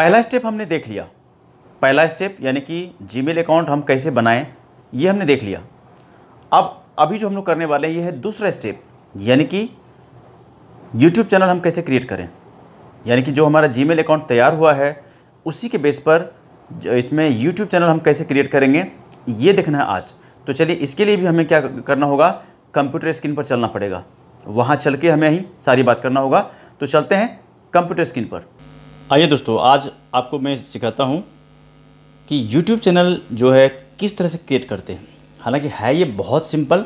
पहला स्टेप हमने देख लिया पहला स्टेप यानी कि जीमेल अकाउंट हम कैसे बनाएं ये हमने देख लिया अब अभी जो हम लोग करने वाले हैं ये है दूसरा स्टेप यानी कि यूट्यूब चैनल हम कैसे क्रिएट करें यानी कि जो हमारा जीमेल अकाउंट तैयार हुआ है उसी के बेस पर इसमें यूट्यूब चैनल हम कैसे क्रिएट करेंगे ये देखना है आज तो चलिए इसके लिए भी हमें क्या करना होगा कंप्यूटर स्क्रीन पर चलना पड़ेगा वहाँ चल के हमें ही सारी बात करना होगा तो चलते हैं कंप्यूटर स्क्रीन पर आइए दोस्तों आज आपको मैं सिखाता हूँ कि YouTube चैनल जो है किस तरह से क्रिएट करते हैं हालांकि है ये बहुत सिंपल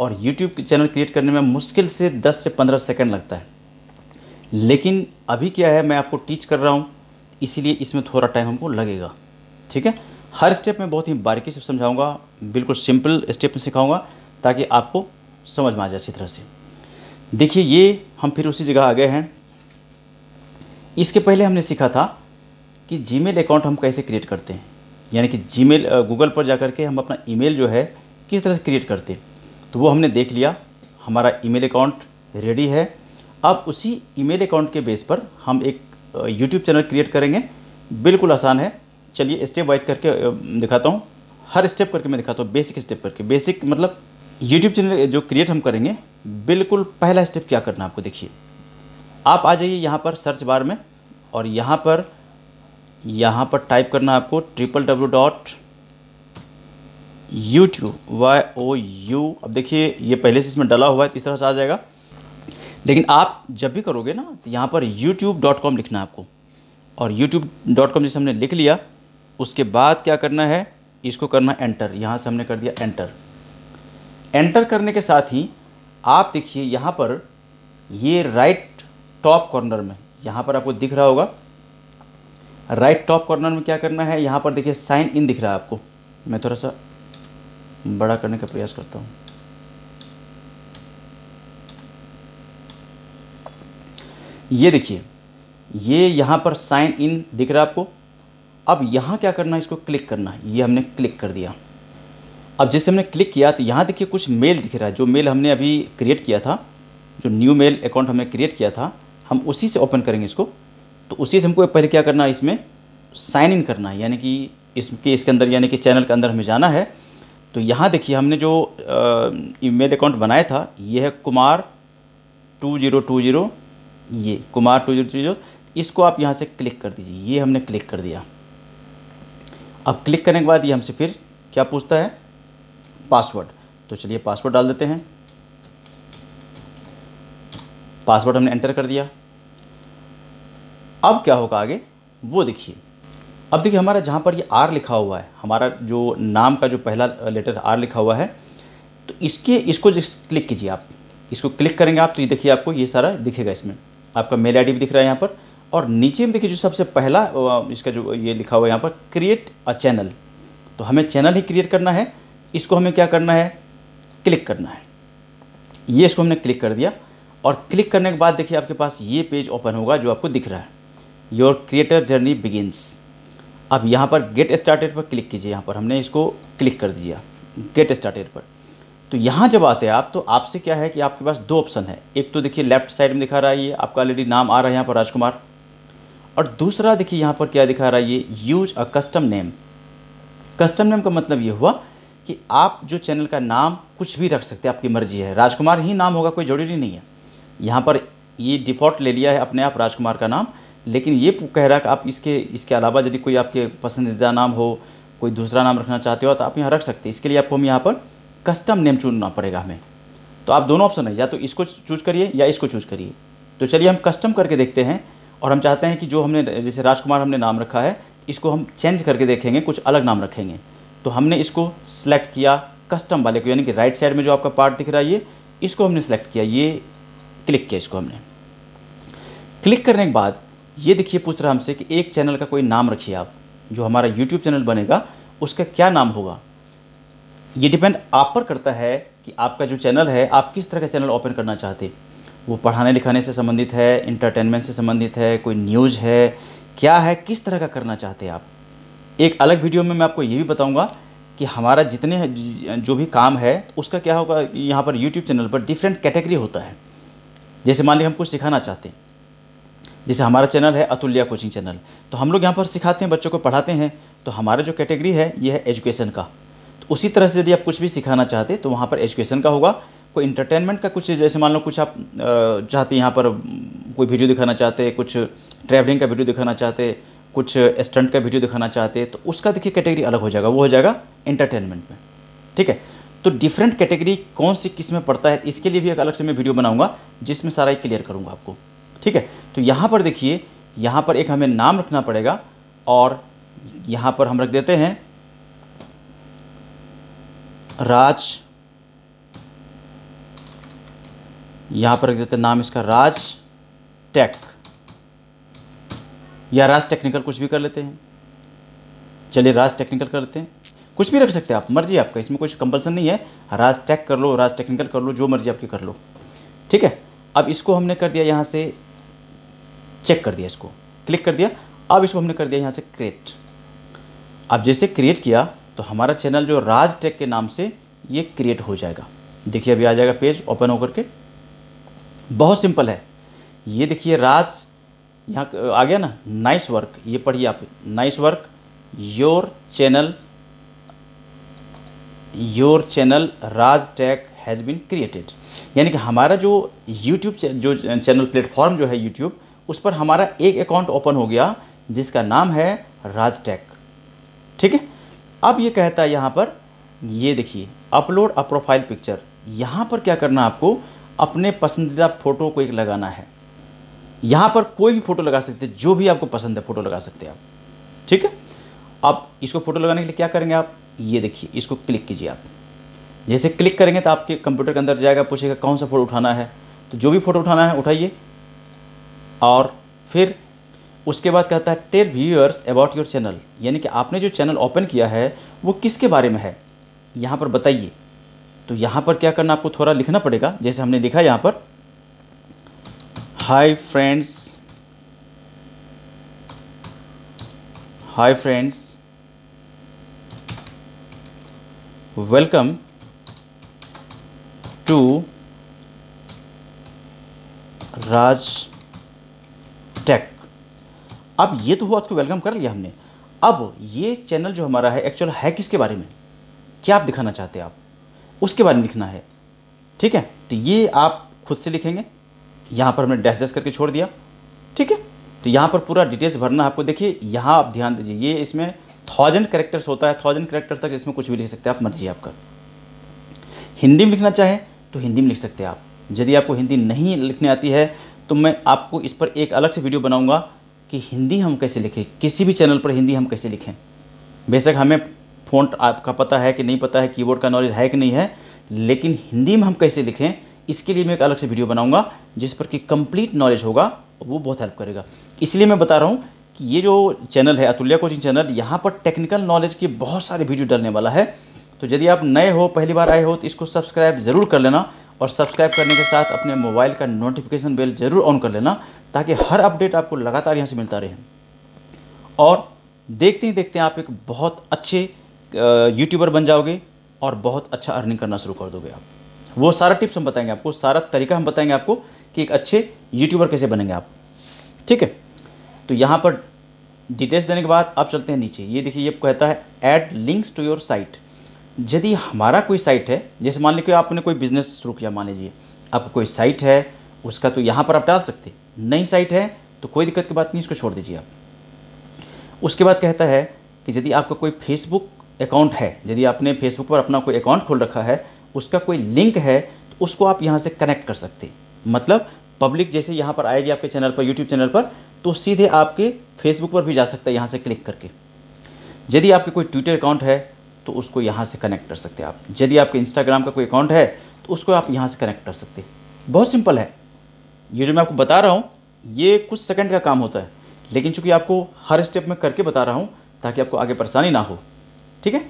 और YouTube चैनल क्रिएट करने में मुश्किल से 10 से 15 सेकंड लगता है लेकिन अभी क्या है मैं आपको टीच कर रहा हूँ इसीलिए इसमें थोड़ा टाइम हमको लगेगा ठीक है हर स्टेप में बहुत ही बारीकी से समझाऊँगा बिल्कुल सिंपल स्टेप में सिखाऊँगा ताकि आपको समझ में आ जाए अच्छी तरह से देखिए ये हम फिर उसी जगह आ गए हैं इसके पहले हमने सीखा था कि जीमेल अकाउंट हम कैसे क्रिएट करते हैं यानी कि जीमेल गूगल पर जा कर के हम अपना ईमेल जो है किस तरह से क्रिएट करते हैं तो वो हमने देख लिया हमारा ईमेल अकाउंट रेडी है अब उसी ईमेल अकाउंट के बेस पर हम एक यूट्यूब चैनल क्रिएट करेंगे बिल्कुल आसान है चलिए स्टेप वाइज करके दिखाता हूँ हर स्टेप करके मैं दिखाता हूँ बेसिक स्टेप करके बेसिक मतलब यूट्यूब चैनल जो क्रिएट हम करेंगे बिल्कुल पहला स्टेप क्या करना है आपको देखिए आप आ जाइए यहाँ पर सर्च बार में और यहाँ पर यहाँ पर टाइप करना आपको triple W dot YouTube Y O U अब देखिए ये पहले से इसमें डला हुआ है तो इस तरह से आ जाएगा लेकिन आप जब भी करोगे ना तो यहाँ पर यूट्यूब डॉट कॉम लिखना है आपको और यूट्यूब डॉट कॉम जैसे हमने लिख लिया उसके बाद क्या करना है इसको करना एंटर यहाँ से हमने कर दिया एंटर एंटर करने के साथ ही आप देखिए यहाँ पर ये राइट टॉप कॉर्नर में यहाँ पर आपको दिख रहा होगा राइट टॉप कॉर्नर में क्या करना है यहाँ पर देखिए साइन इन दिख रहा है आपको मैं थोड़ा सा बड़ा करने का प्रयास करता हूँ ये देखिए ये यहाँ पर साइन इन दिख रहा है आपको अब यहाँ क्या करना है इसको क्लिक करना है ये हमने क्लिक कर दिया अब जैसे हमने क्लिक किया तो यहाँ देखिए कुछ मेल दिख रहा है जो मेल हमने अभी क्रिएट किया था जो न्यू मेल अकाउंट हमने क्रिएट किया था हम उसी से ओपन करेंगे इसको तो उसी से हमको पहले क्या करना है इसमें साइन इन करना है यानी कि इसके इसके अंदर यानी कि चैनल के अंदर हमें जाना है तो यहाँ देखिए हमने जो ईमेल अकाउंट बनाया था ये है Kumar two zero two zero ये Kumar two zero two zero इसको आप यहाँ से क्लिक कर दीजिए ये हमने क्लिक कर दिया अब क्लिक करने के बाद ये हमसे फिर क्या पूछता है पासवर्ड तो चलिए पासवर्ड डाल देते हैं पासवर्ड हमने एंटर कर दिया अब क्या होगा आगे वो देखिए अब देखिए हमारा जहाँ पर ये आर लिखा हुआ है हमारा जो नाम का जो पहला लेटर आर लिखा हुआ है तो इसके इसको जिस क्लिक कीजिए आप इसको क्लिक करेंगे आप तो ये देखिए आपको ये सारा दिखेगा इसमें आपका मेल आई भी दिख रहा है यहाँ पर और नीचे में देखिए जो सबसे पहला इसका जो ये लिखा हुआ है यहाँ पर क्रिएट अ चैनल तो हमें चैनल ही क्रिएट करना है इसको हमें क्या करना है क्लिक करना है ये इसको हमने क्लिक कर दिया और क्लिक करने के बाद देखिए आपके पास ये पेज ओपन होगा जो आपको दिख रहा है योर क्रिएटर जर्नी बिगिनस अब यहाँ पर गेट स्टार्टेड पर क्लिक कीजिए यहाँ पर हमने इसको क्लिक कर दिया गेट स्टार्टेड पर तो यहाँ जब आते हैं आप तो आपसे क्या है कि आपके पास दो ऑप्शन है एक तो देखिए लेफ्ट साइड में दिखा रहा है ये आपका ऑलरेडी नाम आ रहा है यहाँ पर राजकुमार और दूसरा देखिए यहाँ पर क्या दिखा रहा है ये use a custom name custom name का मतलब ये हुआ कि आप जो चैनल का नाम कुछ भी रख सकते हैं आपकी मर्जी है राजकुमार ही नाम होगा कोई ज़रूरी नहीं है यहाँ पर ये डिफ़ॉल्ट ले लिया है अपने आप राजकुमार का नाम लेकिन ये कह रहा है कि आप इसके इसके अलावा यदि कोई आपके पसंदीदा नाम हो कोई दूसरा नाम रखना चाहते हो तो आप यहाँ रख सकते हैं इसके लिए आपको हम यहाँ पर कस्टम नेम चुनना पड़ेगा हमें तो आप दोनों ऑप्शन है या तो इसको चूज करिए या इसको चूज करिए तो चलिए हम कस्टम करके देखते हैं और हम चाहते हैं कि जो हमने जैसे राजकुमार हमने नाम रखा है इसको हम चेंज करके देखेंगे कुछ अलग नाम रखेंगे तो हमने इसको सिलेक्ट किया कस्टम वाले को यानी कि राइट साइड में जो आपका पार्ट दिख रहा है ये इसको हमने सेलेक्ट किया ये क्लिक किया इसको हमने क्लिक करने के बाद ये देखिए पूछ रहा हमसे कि एक चैनल का कोई नाम रखिए आप जो हमारा यूट्यूब चैनल बनेगा उसका क्या नाम होगा ये डिपेंड आप पर करता है कि आपका जो चैनल है आप किस तरह का चैनल ओपन करना चाहते वो पढ़ाने लिखाने से संबंधित है इंटरटेनमेंट से संबंधित है कोई न्यूज़ है क्या है किस तरह का करना चाहते आप एक अलग वीडियो में मैं आपको ये भी बताऊंगा कि हमारा जितने जो भी काम है उसका क्या होगा यहाँ पर यूट्यूब चैनल पर डिफरेंट कैटेगरी होता है जैसे मान लीजिए हम कुछ सिखाना चाहते हैं जैसे हमारा चैनल है अतुल्या कोचिंग चैनल तो हम लोग यहाँ पर सिखाते हैं बच्चों को पढ़ाते हैं तो हमारा जो कैटेगरी है ये है एजुकेशन का तो उसी तरह से यदि आप कुछ भी सिखाना चाहते तो वहाँ पर एजुकेशन का होगा कोई इंटरटेनमेंट का कुछ जैसे मान लो कुछ आप चाहते यहाँ पर कोई वीडियो दिखाना चाहते कुछ ट्रैवलिंग का वीडियो दिखाना चाहते कुछ स्टंट का वीडियो दिखाना चाहते तो उसका देखिए कैटेगरी अलग हो जाएगा वो हो जाएगा इंटरटेनमेंट में ठीक है तो डिफरेंट कैटेगरी कौन सी किस में पड़ता है इसके लिए भी एक अलग से मैं वीडियो बनाऊंगा जिसमें सारा एक क्लियर करूंगा आपको ठीक है तो यहाँ पर देखिए यहाँ पर एक हमें नाम रखना पड़ेगा और यहाँ पर हम रख देते हैं राज यहाँ पर रख देते हैं नाम इसका राज टेक या राज टेक्निकल कुछ भी कर लेते हैं चलिए राज टेक्निकल कर लेते हैं कुछ भी रख सकते हैं आप मर्जी आपका इसमें कुछ कंपलसन नहीं है राज टैक कर लो राज टेक्निकल कर लो जो मर्जी आपकी कर लो ठीक है अब इसको हमने कर दिया यहाँ से चेक कर दिया इसको क्लिक कर दिया अब इसको हमने कर दिया यहाँ से क्रिएट अब जैसे क्रिएट किया तो हमारा चैनल जो राज टेक के नाम से ये क्रिएट हो जाएगा देखिए अभी आ जाएगा पेज ओपन होकर के बहुत सिंपल है ये देखिए राज यहाँ आ गया ना नाइस वर्क ये पढ़िए आप nice work your channel your channel Raj tech has been created यानी कि हमारा जो यूट्यूब जो चैनल प्लेटफॉर्म जो है यूट्यूब उस पर हमारा एक अकाउंट ओपन हो गया जिसका नाम है राज टैक ठीक है अब ये कहता है यहाँ पर ये देखिए अपलोड अ प्रोफाइल पिक्चर यहाँ पर क्या करना आपको अपने पसंदीदा फ़ोटो को एक लगाना है यहाँ पर कोई भी फ़ोटो लगा सकते हैं जो भी आपको पसंद है फ़ोटो लगा सकते हैं आप ठीक है अब इसको फ़ोटो लगाने के लिए क्या करेंगे आप ये देखिए इसको क्लिक कीजिए आप जैसे क्लिक करेंगे तो आपके कंप्यूटर के अंदर जाएगा पूछेगा कौन सा फ़ोटो उठाना है तो जो भी फ़ोटो उठाना है उठाइए और फिर उसके बाद कहता है tell viewers about your channel यानी कि आपने जो चैनल ओपन किया है वो किसके बारे में है यहाँ पर बताइए तो यहाँ पर क्या करना आपको थोड़ा लिखना पड़ेगा जैसे हमने लिखा यहाँ पर hi friends hi friends welcome to Raj tech अब ये तो हुआ उसको वेलकम कर लिया हमने अब ये चैनल जो हमारा है एक्चुअल है किसके बारे में क्या आप दिखाना चाहते हैं आप उसके बारे में लिखना है ठीक है तो ये आप खुद से लिखेंगे यहाँ पर हमने डैश डैश करके छोड़ दिया ठीक है तो यहाँ पर पूरा डिटेल्स भरना आपको देखिए यहाँ आप ध्यान दीजिए ये इसमें थाउजेंड करेक्टर्स होता है थाउजेंड करेक्टर तक इसमें कुछ भी लिख सकते हैं आप मर्जी आपका हिंदी में लिखना चाहें तो हिंदी में लिख सकते हैं आप यदि आपको हिंदी नहीं लिखने आती है तो मैं आपको इस पर एक अलग से वीडियो बनाऊंगा कि हिंदी हम कैसे लिखें किसी भी चैनल पर हिंदी हम कैसे लिखें बेशक हमें फ़ॉन्ट आपका पता है कि नहीं पता है कीबोर्ड का नॉलेज है कि नहीं है लेकिन हिंदी में हम कैसे लिखें इसके लिए मैं एक अलग से वीडियो बनाऊंगा जिस पर कि कंप्लीट नॉलेज होगा वो बहुत हेल्प करेगा इसलिए मैं बता रहा हूँ कि ये जो चैनल है अतुल्या कोचिंग चैनल यहाँ पर टेक्निकल नॉलेज के बहुत सारे वीडियो डालने वाला है तो यदि आप नए हो पहली बार आए हो तो इसको सब्सक्राइब ज़रूर कर लेना और सब्सक्राइब करने के साथ अपने मोबाइल का नोटिफिकेशन बेल ज़रूर ऑन कर लेना ताकि हर अपडेट आपको लगातार यहाँ से मिलता रहे और देखते ही देखते आप एक बहुत अच्छे यूट्यूबर बन जाओगे और बहुत अच्छा अर्निंग करना शुरू कर दोगे आप वो सारा टिप्स हम बताएंगे आपको सारा तरीका हम बताएंगे आपको कि एक अच्छे यूट्यूबर कैसे बनेंगे आप ठीक है तो यहाँ पर डिटेल्स देने के बाद आप चलते हैं नीचे ये देखिए ये कहता है add links to your site यदि हमारा कोई साइट है जैसे मान लीजिए आपने कोई बिजनेस शुरू किया मान लीजिए आपका कोई साइट है उसका तो यहाँ पर आप डाल सकते नई साइट है तो कोई दिक्कत की बात नहीं इसको छोड़ दीजिए आप उसके बाद कहता है कि यदि आपका कोई फेसबुक अकाउंट है यदि आपने फेसबुक पर अपना कोई अकाउंट खोल रखा है उसका कोई लिंक है तो उसको आप यहाँ से कनेक्ट कर सकते मतलब पब्लिक जैसे यहाँ पर आएगी आपके चैनल पर यूट्यूब चैनल पर तो सीधे आपके फेसबुक पर भी जा सकता है यहाँ से क्लिक करके यदि आपके कोई ट्विटर अकाउंट है तो उसको यहाँ से कनेक्ट कर सकते हैं आप यदि आपके इंस्टाग्राम का कोई अकाउंट है तो उसको आप यहाँ से कनेक्ट कर सकते हैं बहुत सिंपल है ये जो मैं आपको बता रहा हूँ ये कुछ सेकंड का काम होता है लेकिन चूंकि आपको हर स्टेप में करके बता रहा हूँ ताकि आपको आगे परेशानी ना हो ठीक है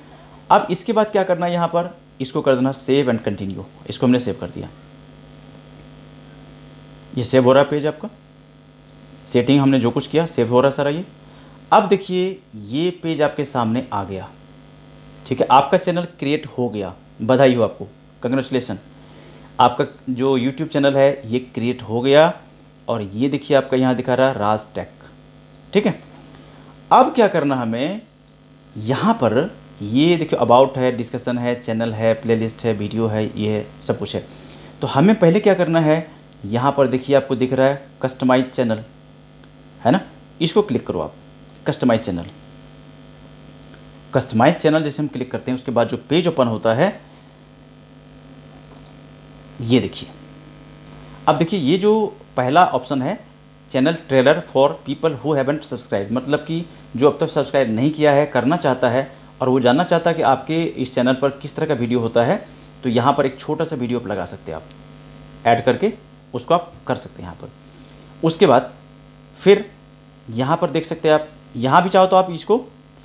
अब इसके बाद क्या करना है यहाँ पर इसको कर देना सेव एंड कंटिन्यू इसको हमने सेव कर दिया ये सेव हो रहा है पेज आपका सेटिंग हमने जो कुछ किया सेव हो रहा सारा ये अब देखिए ये पेज आपके सामने आ गया ठीक है आपका चैनल क्रिएट हो गया बधाई हो आपको कंग्रेचुलेसन आपका जो यूट्यूब चैनल है ये क्रिएट हो गया और ये देखिए आपका यहाँ दिखा रहा राज टेक ठीक है अब क्या करना हमें यहाँ पर ये देखिए अबाउट है डिस्कशन है चैनल है प्लेलिस्ट है वीडियो है ये है सब कुछ है तो हमें पहले क्या करना है यहाँ पर देखिए आपको दिख रहा है कस्टमाइज चैनल है ना इसको क्लिक करो आप कस्टमाइज चैनल कस्टमाइज चैनल जैसे हम क्लिक करते हैं उसके बाद जो पेज ओपन होता है ये देखिए अब देखिए ये जो पहला ऑप्शन है channel trailer for people who haven't subscribe मतलब कि जो अब तक सब्सक्राइब नहीं किया है करना चाहता है और वो जानना चाहता है कि आपके इस चैनल पर किस तरह का वीडियो होता है तो यहाँ पर एक छोटा सा वीडियो आप लगा सकते हैं आप ऐड करके उसको आप कर सकते हैं यहाँ पर उसके बाद फिर यहाँ पर देख सकते हैं आप यहाँ भी चाहो तो आप इसको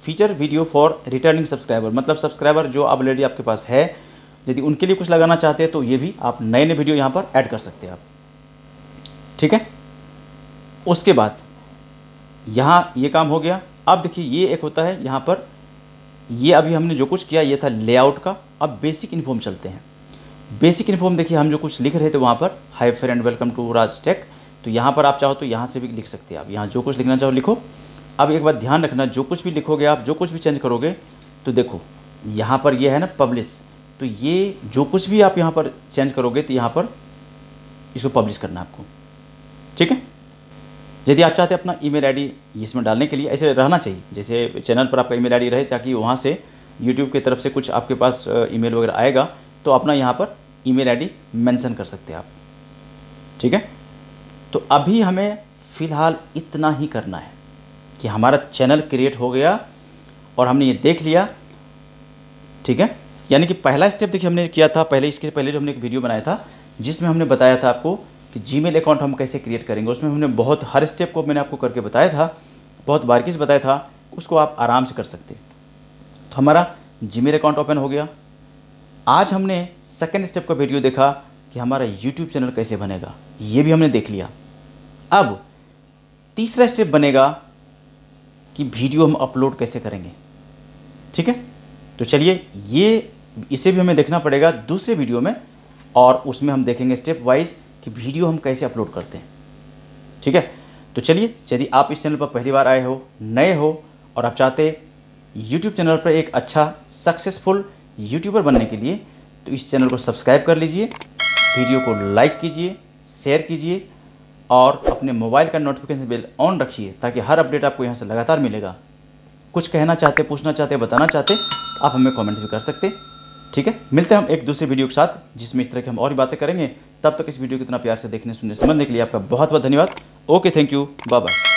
feature video for returning subscriber मतलब सब्सक्राइबर जो अब ऑलरेडी आपके पास है यदि उनके लिए कुछ लगाना चाहते हैं तो ये भी आप नए नए वीडियो यहाँ पर ऐड कर सकते हैं आप ठीक है उसके बाद यहाँ ये काम हो गया अब देखिए ये एक होता है यहाँ पर ये अभी हमने जो कुछ किया ये था लेआउट का अब बेसिक इन्फॉर्म चलते हैं बेसिक इन्फॉर्म देखिए हम जो कुछ लिख रहे थे वहाँ पर हाई फेयर and welcome to Raj tech तो यहाँ पर आप चाहो तो यहाँ से भी लिख सकते हैं आप यहाँ जो कुछ लिखना चाहो लिखो अब एक बार ध्यान रखना जो कुछ भी लिखोगे आप जो कुछ भी चेंज करोगे तो देखो यहाँ पर ये है ना पब्लिश तो ये जो कुछ भी आप यहाँ पर चेंज करोगे तो यहाँ पर इसको पब्लिश करना आपको ठीक है यदि आप चाहते अपना ईमेल आईडी इसमें डालने के लिए ऐसे रहना चाहिए जैसे चैनल पर आपका ईमेल आईडी रहे ताकि वहाँ से यूट्यूब की तरफ से कुछ आपके पास ईमेल वगैरह आएगा तो अपना यहाँ पर ईमेल आईडी मेंशन कर सकते हैं आप ठीक है तो अभी हमें फ़िलहाल इतना ही करना है कि हमारा चैनल क्रिएट हो गया और हमने ये देख लिया ठीक है यानी कि पहला स्टेप देखिए हमने किया था पहले इसके पहले जो हमने एक वीडियो बनाया था जिसमें हमने बताया था आपको कि जीमेल अकाउंट हम कैसे क्रिएट करेंगे उसमें हमने बहुत हर स्टेप को मैंने आपको करके बताया था बहुत बारीकी से बताया था उसको आप आराम से कर सकते तो हमारा जीमेल अकाउंट ओपन हो गया आज हमने सेकेंड स्टेप का वीडियो देखा कि हमारा यूट्यूब चैनल कैसे बनेगा ये भी हमने देख लिया अब तीसरा स्टेप बनेगा कि वीडियो हम अपलोड कैसे करेंगे ठीक है तो चलिए ये इसे भी हमें देखना पड़ेगा दूसरे वीडियो में और उसमें हम देखेंगे स्टेप वाइज कि वीडियो हम कैसे अपलोड करते हैं ठीक है तो चलिए यदि आप इस चैनल पर पहली बार आए हो नए हो और आप चाहते यूट्यूब चैनल पर एक अच्छा सक्सेसफुल यूट्यूबर बनने के लिए तो इस चैनल को सब्सक्राइब कर लीजिए वीडियो को लाइक कीजिए शेयर कीजिए और अपने मोबाइल का नोटिफिकेशन बिल ऑन रखिए ताकि हर अपडेट आपको यहाँ से लगातार मिलेगा कुछ कहना चाहते पूछना चाहते बताना चाहते आप हमें कॉमेंट भी कर सकते ठीक है मिलते हैं हम एक दूसरे वीडियो के साथ जिसमें इस तरह की हम और भी बातें करेंगे तब तक इस वीडियो को इतना प्यार से देखने सुनने समझने के लिए आपका बहुत बहुत धन्यवाद okay thank you bye bye